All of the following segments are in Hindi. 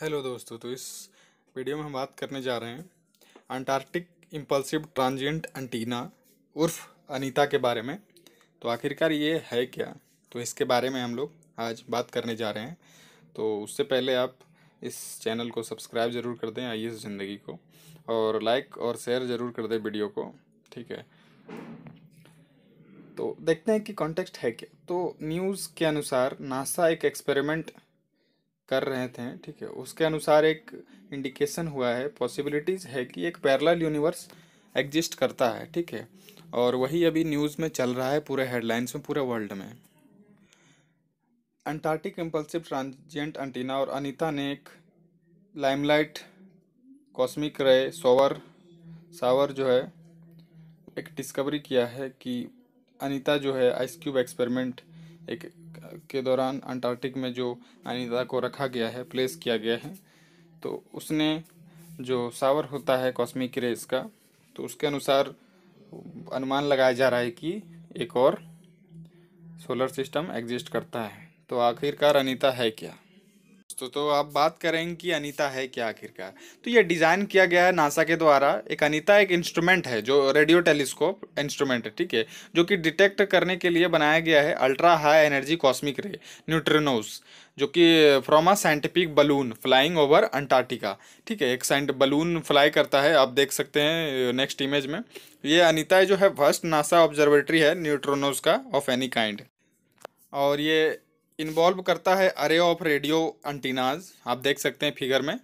हेलो दोस्तों तो इस वीडियो में हम बात करने जा रहे हैं अंटार्कटिक इम्पल्सिव ट्रांजिएंट एंटीना उर्फ अनीता के बारे में तो आखिरकार ये है क्या तो इसके बारे में हम लोग आज बात करने जा रहे हैं तो उससे पहले आप इस चैनल को सब्सक्राइब ज़रूर कर दें आइए ज़िंदगी को और लाइक और शेयर ज़रूर कर दें वीडियो को ठीक है तो देखते हैं कि कॉन्टेक्स्ट है क्या तो न्यूज़ के अनुसार नासा एक एक्सपेरिमेंट कर रहे थे ठीक है उसके अनुसार एक इंडिकेशन हुआ है पॉसिबिलिटीज़ है कि एक पैरल यूनिवर्स एग्जिस्ट करता है ठीक है और वही अभी न्यूज़ में चल रहा है पूरे हेडलाइंस में पूरे वर्ल्ड में अंटार्कटिक इम्पल्सिव ट्रांजेंट अंटीना और अनीता ने एक लाइमलाइट कॉस्मिक रे सोवर सावर जो है एक डिस्कवरी किया है कि अनीता जो है आइस क्यूब एक्सपेरिमेंट एक के दौरान अंटार्कटिक में जो अनिता को रखा गया है प्लेस किया गया है तो उसने जो सावर होता है कॉस्मिक रेस का तो उसके अनुसार अनुमान लगाया जा रहा है कि एक और सोलर सिस्टम एग्जिस्ट करता है तो आखिरकार अनिता है क्या दोस्तों तो आप बात करें कि अनीता है क्या आखिरकार तो ये डिज़ाइन किया गया है नासा के द्वारा एक अनीता एक इंस्ट्रूमेंट है जो रेडियो टेलीस्कोप इंस्ट्रूमेंट है ठीक है जो कि डिटेक्ट करने के लिए बनाया गया है ultra high energy cosmic ray neutrinos जो कि from a scientific balloon flying over Antarctica ठीक है एक साइंट बलून फ्लाई करता है आप देख सकते हैं नेक्स्ट इमेज में ये अनिता जो है फर्स्ट नासा ऑब्जर्वेटरी है न्यूट्रोनोज का ऑफ एनी काइंड और ये इन्वॉल्व करता है अरे ऑफ रेडियो एंटीनाज आप देख सकते हैं फिगर में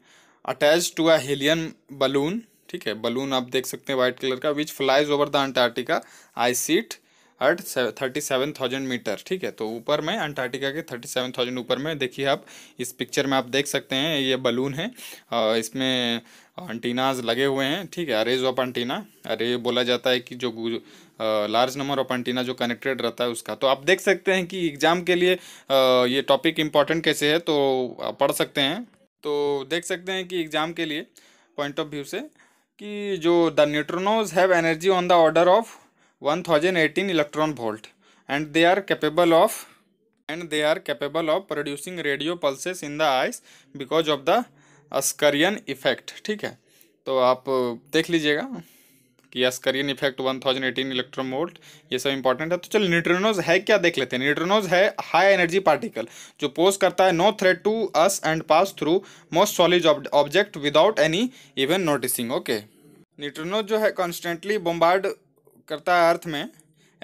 attach to a helium balloon ठीक है बलून आप देख सकते हैं व्हाइट कलर का which flies over the Antarctica I seat at thirty seven thousand metre ठीक है तो ऊपर में अंटार्कटिका के थर्टी सेवन थाउजेंड ऊपर में देखिए आप इस पिक्चर में आप देख सकते हैं ये बलून है आ, इसमें अंटीनाज लगे हुए हैं ठीक है अरेज ऑफ अंटीना अरे बोला जाता है कि जो लार्ज नंबर ऑफ अंटीना जो कनेक्टेड रहता है उसका तो आप देख सकते हैं कि एग्ज़ाम के लिए आ, ये टॉपिक इंपॉर्टेंट कैसे है तो पढ़ सकते हैं तो देख सकते हैं कि एग्ज़ाम के लिए पॉइंट ऑफ व्यू से कि जो the neutrinos have energy on the order of 1018 electron volt and they are capable of and they are capable of producing radio pulses in the ice because of the Askaryan effect ठीक है तो आप uh, देख लीजिएगा कि Askaryan effect one thousand eighteen electron volt ये सब इंपॉर्टेंट है तो चलो न्यूट्रोनोज है क्या देख लेते हैं न्यूट्रोनोज है हाई एनर्जी पार्टिकल जो पोज करता है no threat to us and pass through most solid object without any even noticing okay neutrinos जो है कॉन्स्टेंटली बोम्बार्ड करता है अर्थ में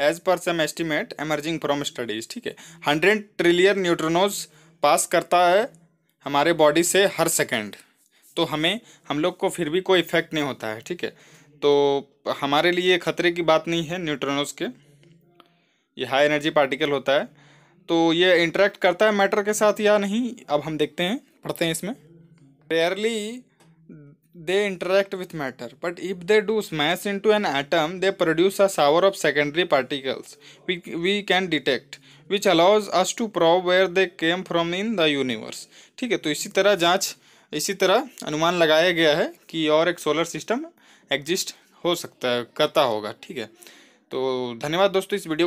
as per some estimate emerging from studies ठीक है हंड्रेड ट्रिलियन न्यूट्रोनोज पास करता है हमारे बॉडी से हर सेकेंड तो हमें हम लोग को फिर भी कोई इफेक्ट नहीं होता है ठीक है तो हमारे लिए खतरे की बात नहीं है न्यूट्रोनोज के ये हाई एनर्जी पार्टिकल होता है तो ये इंटरेक्ट करता है मैटर के साथ या नहीं अब हम देखते हैं पढ़ते हैं इसमें rarely they interact with matter but if they do smash into an atom they produce a shower of secondary particles we, we can detect which allows us to prove where they came from in the universe ठीक है तो इसी तरह जांच इसी तरह अनुमान लगाया गया है कि और एक सोलर सिस्टम एग्जिस्ट हो सकता है करता होगा ठीक है तो धन्यवाद दोस्तों इस वीडियो को